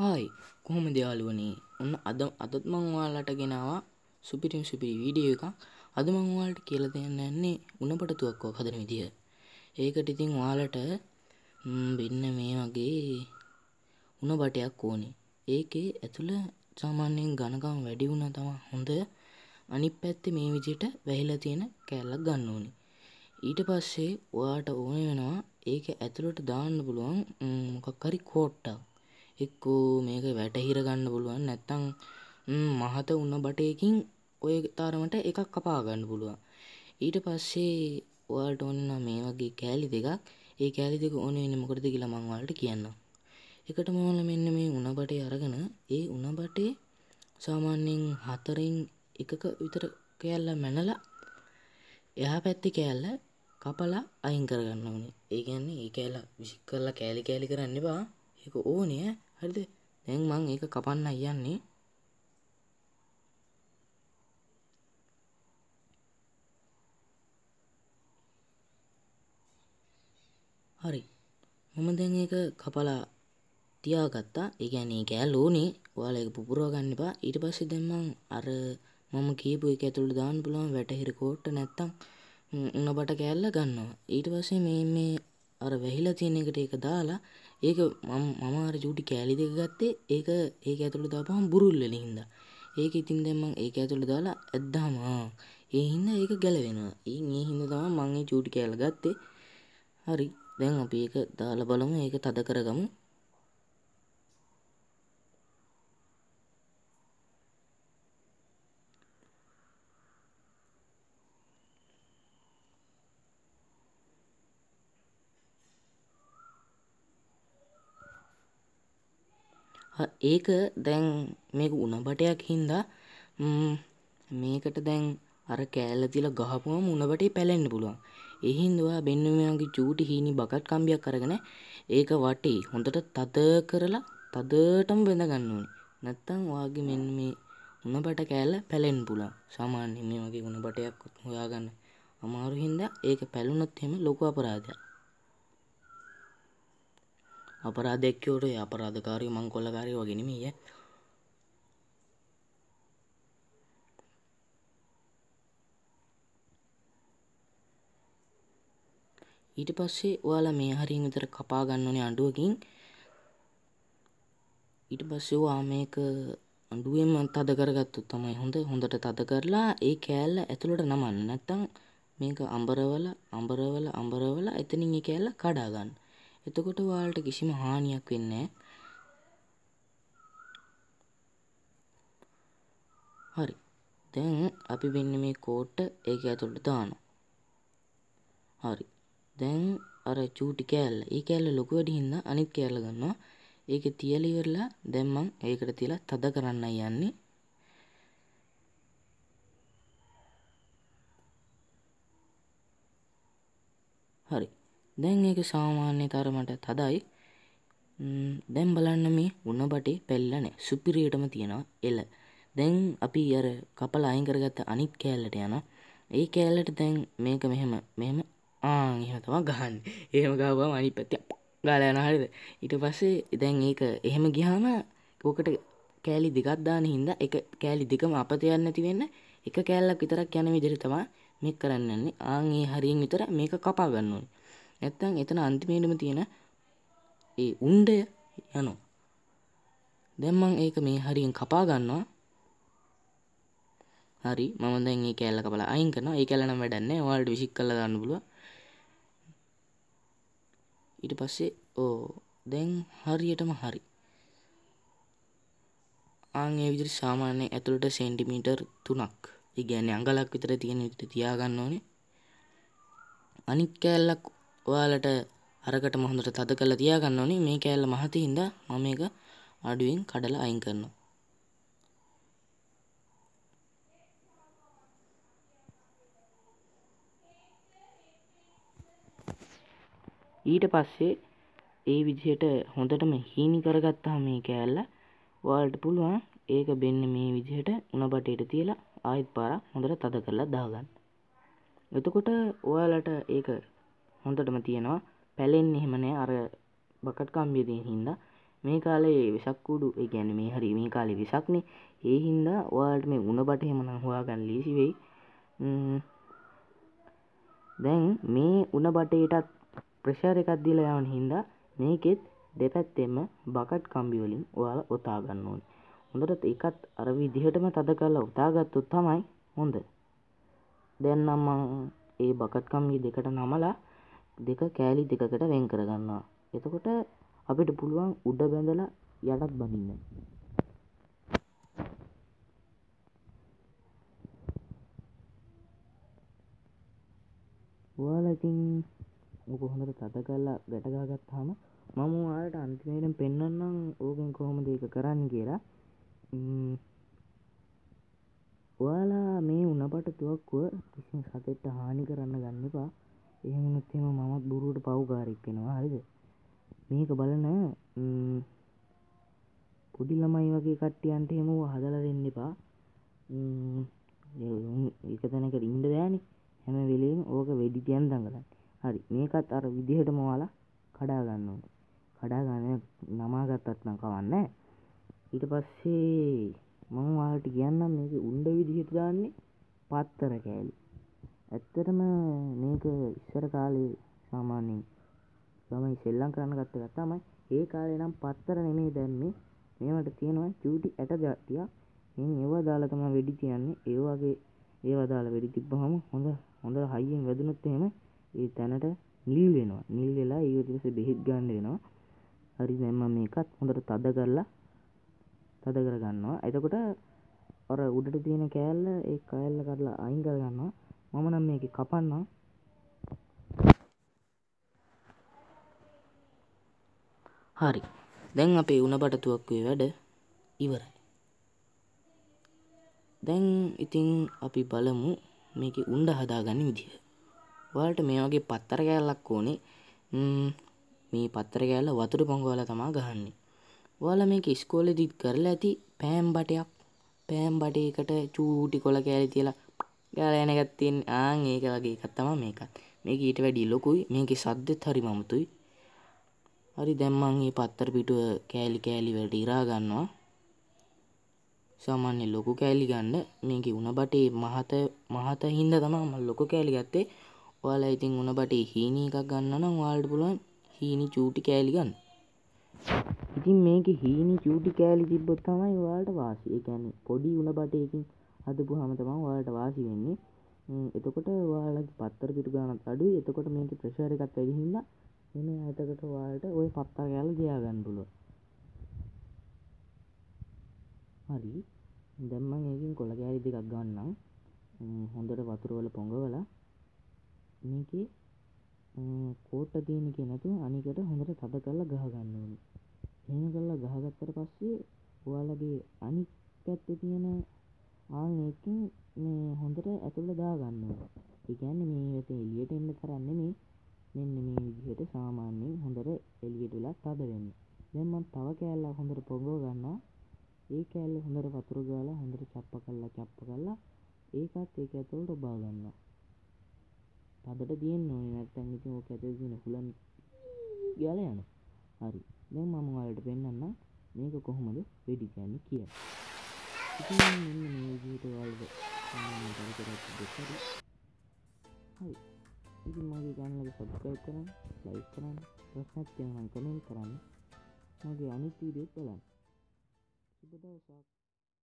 Hi කොහොම දෙයාලුවනේ ඔන්න අද අදත් මංවාලට ගෙනවා සුපිරිම් සුපිරි වීඩිය එකක් අද මංවාලට කියල දෙන්න යන්නේ උනපටතුවක්කෝ හදන විදිහ ඒකට ඉතින් වාලට බෙන්න මේ වගේ උන බටයක් ඕනේ ඒකේ ඇතුළ සාමාන්‍යයෙන් ගණකම් වැඩි වුණ තමා හොඳ අනිත් පැත්ත මේ විදියට වැහිලා තියෙන කැල්ලක් ගන්න ඕනේ ඊට පස්සේ ඔයාට ඕන වෙනවා ඒක ඇතුළට දාන්න පුළුවන් මොකක් හරි කෝට්ටක් එක්කෝ මේක වැටහිර ගන්න පුළුවන් නැත්තං මහත උන්න බටයකින් ඔය තරමට එකක් කපා ගන්න පුළුවන් ඊට පස්සේ ඔයාට ඔන්න මේ වගේ කෑලි දෙකක් ඒ කෑලි දෙක ඕන වෙන්නේ මොකටද කියලා මම ඔයාලට කියන්නම් එකට මම මෙන්න මේ උණ බටේ අරගෙන ඒ උණ බටේ සාමාන්‍යයෙන් හතරින් එකක විතර කෑල්ල මැනලා එහා පැත්තේ කෑල්ල කපලා අයින් කරගන්න ඕනේ. ඒ කියන්නේ ඒ කෑල්ල විසික් කරලා කෑලි කෑලි කරන්න එපා. ඒක ඕනේ හරිද දැන් මං ඒක කපන්න යන්නේ හරි මම දැන් ඒක කපලා තියාගත්තා ඒ කියන්නේ කෑල් ඕනේ ඔයාලා ඒක පුපුරව ගන්න එපා ඊට පස්සේ දැන් මං අර මම කියපු එක ඇතුළට දාන්න පුළුවන් වැටහිර කෝට්ට නැත්තම් උණබට කෑල්ල ගන්නවා ඊට පස්සේ මේ මේ අර වැහිලා තියෙන එකට ඒක දාලා ඒක මමාර ජුටි කෑලි දෙක ගත්තේ ඒක ඒක ඇතුළ දාපහම් බුරුල්ලල හින්ද ඒක ඉතින් දෙම ඒක ඇතුළ දාලා ඇද්දාම ඒහින්ද ඒක ගැලවෙනවා ඒ ඒ හින්ද තම මංගේ චූටි කෑල ගත්තේ හරි දැන් අපි ඒක දාල බලම ඒක තද කරගමු ඒක දැන් මේක උනබටයක් හින්දා මේකට දැන් අර කෑල්ල තිල ගහපුම උනබටේ පැලෙන්න්න පුළුවන් එහින්දවා බෙන්නුමයාගේ චූටි හීනි බකට් කම්බියක් කරගෙන ඒක වටේ හොඳට තද කරලා තදටම බඳගන්න ඕනි නැත්තම් වාගේ මෙන්න මේ උනබට කෑල්ල පැලෙන් පුලා සාමාන්‍ය මේ වගේ උනබටයක් හොයාගන්න අමාරු හින්දා ඒක පැලුනොත් හෙම ලොකු අපරාධයක් අපරාධයක්කවට අපරාධකාරය මංකොල්ලකාරය වගෙනමීය ඊට පස්සේ ඔයාලා මේ හරින් විතර කපා ගන්නනේ අඩුවකින් ඊට පස්සේ වා මේක අඩුවෙන්ම තද කරගත්තු තමයි හොඳ හොඳට තද කරලා ඒ කෑල්ල ඇතුළට නමන්න නැත්තං මේක අඹරවල අඹරවල අඹරවල එතනින් ඒ කෑල්ල කඩාගන්න එතකොට ඔයාලට කිසිම හානියක් වෙන්නේ හරි. දැන් අපි මෙන්න මේ කෝට් ඒක ඇතුළට දානවා. හරි. දැන් අර චූටි කෑල්ල. ඒ කෑල්ල ලොකු වැඩි හින්දා අනිත් කෑල්ල ගන්නවා. ඒක තියලා ඉවරලා දැන් මම ඒකට තියලා තද කරන්නයි යන්නේ. හරි දැන් ඒක සාමාන්‍ය තරමට තදයි දැම් බලන්න මේ උන්නබටේ පෙල්ලනේ සුපිරියටම තියෙනවා එල දැන් අපි අර කපල අයිංකරගත්ත අනිත් කෑල්ලට යන ඒ කෑල්ලට දැන් මේක මෙහෙම මෙම ආහතවා ගහන් එහෙම ගාවම අනි පැති ගාලයන හරිද ඉට පස්සේ දැන් ඒක එහෙම ගිහාම කෝකට කෑලි දෙකත්දාන හින්ද එක කෑලි දෙකම අපතයන්න ඇතිවෙන්න එක කෑල්ලක් විතරක් යන විදිරතවා මේ කරන්නන්නේ ආගේ හරියෙන් විතර මේක කපා ගන්නුවන් නැත්තං එතන අන්තිමේටම තියෙන ඒ උන්ඩය යනෝ දැම්මං ඒක මේ හරියෙන් කපා ගන්නවා හරි මම දැන් ඒ කෑල්ල කපලා අයින් කරනවා ඒ කෑල්ල නම් වැඩක් නැහැ ඔයාලට විසික් කරලා ගන්න පුළුවන් ඊට පස්සේ ඕ දැන් හරියටම හරි ආන් ඒ විදිහට සාමාන්‍ය ඇතුළට සෙන්ටිමීටර් 3ක් ඒ කියන්නේ අඟලක් විතර තියෙන විදිහට තියාගන්න ඕනේ අනිත් කෑල්ලක් ඔයාලට අරකටම හොඳට තද කරලා තියාගන්න ඕනේ මේ කෑල්ල මහතින් ඉඳ මම මේක අඩුවෙන් කඩලා අයින් කරනවා ඊට පස්සේ ඒ විදිහට හොඳටම හීනි කරගත්තා මේ කෑල්ල ඔයාලට පුළුවන් ඒක බෙන්න මේ විදිහට උණ බටේට තියලා ආයෙත් පාරක් හොඳට තද කරලා දාගන්න එතකොට ඔයාලට ඒක හොඳටම තියෙනවා පැලෙන්නේ එහෙම නෑ අර බකට් කම්බිය තියෙන හින්දා මේ කාලේ විසක් කුඩු ඒ කියන්නේ මේ හරි මේ කාලේ විසක්නේ ඒ හින්දා ඔයාලට මේ උණ බට එහෙම නම් හොයාගන්න ලීසි වෙයි දැන් මේ උණ බටේටත් ප්‍රෙෂර් එකක් දීලා යවන හින්දා මේකෙත් දෙපැත්තෙම බකට් කම්බි වලින් ඔයාලා ඔතා ගන්න ඕනේ. හොඳට ඒකත් අර විදිහටම තද කරලා උතාගත්තොත් තමයි හොඳ. දැන් නම් මම ඒ බකට් කම්බි දෙකට නමලා දෙක කෑලි දෙකකට වෙන් කරගන්නවා එතකොට අපිට පුළුවන් උඩ බැඳලා යටත් බඳින්න ඔයාලා ඉතින් ඕක හොඳට තද කරලා ගැටගා ගත්තාම මම ඔයාලට අන්තිමේටම පෙන්වන්නම් ඕකෙන් කොහොමද ඒක කරන්න කියලා ඔයාලා මේ උනපට තුවක්කුව කිසිම සතෙට හානි කරන්න ගන්න එපා එහෙම වුණොත් එහෙම මමත් බොරුවට පව්කාරයෙක් වෙනවා හරිද? මේක බලන පොඩි ළමයි වගේ කට්ටියන්ට එහෙම හදලා දෙන්න එපා. එක තැනකට ඉන්න බෑනේ. හැම වෙලේම ඕක වෙඩි තියන් දඟලන්න. හරි. මේකත් අර විදිහටම ඔයාලා කඩා ගන්න ඕනේ. කඩා ගන්න නමා ගත්තත් නම් කවන්නේ ඊට පස්සේ මම ඔයාලට කියන්නම් මේක උණ්ඩ විදිහට දාන්නේ පත්තර කෑලි. ඇත්තටම මේක ඉස්සර කාලේ සාමාන්‍යයෙන් ළමයි සෙල්ලම් කරන්න ගත්ත එකක් තමයි. ඒ කාලේ නම් පත්තර නෙමෙයි දැම්මේ. මේවට තියෙනවා චූටි ඇට ගැටියක්. ඉතින් ඒවා දාලා තමයි වෙඩි තියන්නේ. ඒ වගේ ඒවා දාලා වෙඩි තිබ්බහම හොඳ හොඳ හයියෙන් වැදුනොත් එහෙම ඒ තැනට නිල් වෙනවා. නිල් වෙලා ඊට පස්සේ බෙහෙත් ගන්න වෙනවා. හරි දැන් මම මේකත් හොඳට තද කරලා තද කර ගන්නවා. එතකොට අර උඩට තියෙන කෑල්ල ඒ කෑල්ල කඩලා අයින් කර ගන්නවා. මම නම් මේක කපන්නම් හරි දැන් අපේ උණ බටතුවක්වේ වැඩ ඉවරයි දැන් ඉතින් අපි බලමු මේක උන්ඩ හදාගන්න විදිහ වලට මේ වගේ පත්තර කෑල්ලක් ඕනේ මේ පත්තර කෑල්ල වතුර පොංගවල තමා ගහන්නේ වල මේක ස්කෝලෙදිත් කරලා ඇති පෑම් බටයක් පෑම් බටයකට චූටි කොල කෑලි තියලා ගාලා යන එකක් තියෙන ආන් ඒක වගේ එකක් තමයි මේකත්. මේක ඊට වැඩිය ලොකුයි. මේකේ සද්දෙත් හරි මමුතුයි. හරි දැන් මම මේ පත්තර පිටුව කෑලි කෑලි වලට ඉරා ගන්නවා. සාමාන්‍ය ලොකු කෑලි ගන්න මේකේ උණ බටේ මහත මහත හින්දා තමයි මම ලොකු කෑලි ගත්තේ. ඔයාලා ඉතින් උණ බටේ හීනි එකක් ගන්න නම් ඔයාලට පුළුවන් හීනි චූටි කෑලි ගන්න. ඉතින් මේකේ හීනි චූටි කෑලි තිබ්බොත් තමයි ඔයාලට වාසි. ඒ කියන්නේ පොඩි උණ බටේකින් හදපුහම තමා ඔයාලට වාසි වෙන්නේ එතකොට ඔයාලගේ පත්තර පිටු ගානත් අඩුයි එතකොට මේක ප්‍රෙෂර් එකත් වැඩි හින්දා එන ඇතකට ඔයාලට ওই පත්තර කෑල්ල ගියා ගන්න පුළුවන්. හරි. දැන් මම මේකෙන් කොළ කෑලි දෙකක් ගන්නම්. හොඳට වතුර වල පොඟවලා මේකේ කෝට්ට තියෙන එක නැතුව අනිකට හොඳට තද කරලා තව කෑල්ලක් හොඳට පොගෝ ගන්නවා ඒ කෑල්ල හොඳට වතුර ගාලා හොඳට චප්ප කරලා චප්ප කරලා ඒකත් ඒක ඇතුළට බා ගන්නවා. තදට තියෙන්න ඕනේ නැත්නම් ඉතින් ඕක ඇතුලේ තියෙන හුලන් ගියාලා යනවා. හරි. දැන් මම ඔයාලට පෙන්නන්නම් මේක කොහොමද වෙඩි ගන්න කියලා. ඉතින් මෙන්න මේ විදිහට ඔයාලට මම කරකට දෙකරි. හරි. ඉතින් මගේ channel එක subscribe කරන්න, like කරන්න, ප්‍රශ්නක් තියෙනවා නම් comment කරන්න. මගේ අනිත් වීඩියෝත් බලන්න. සුබ දවසක්.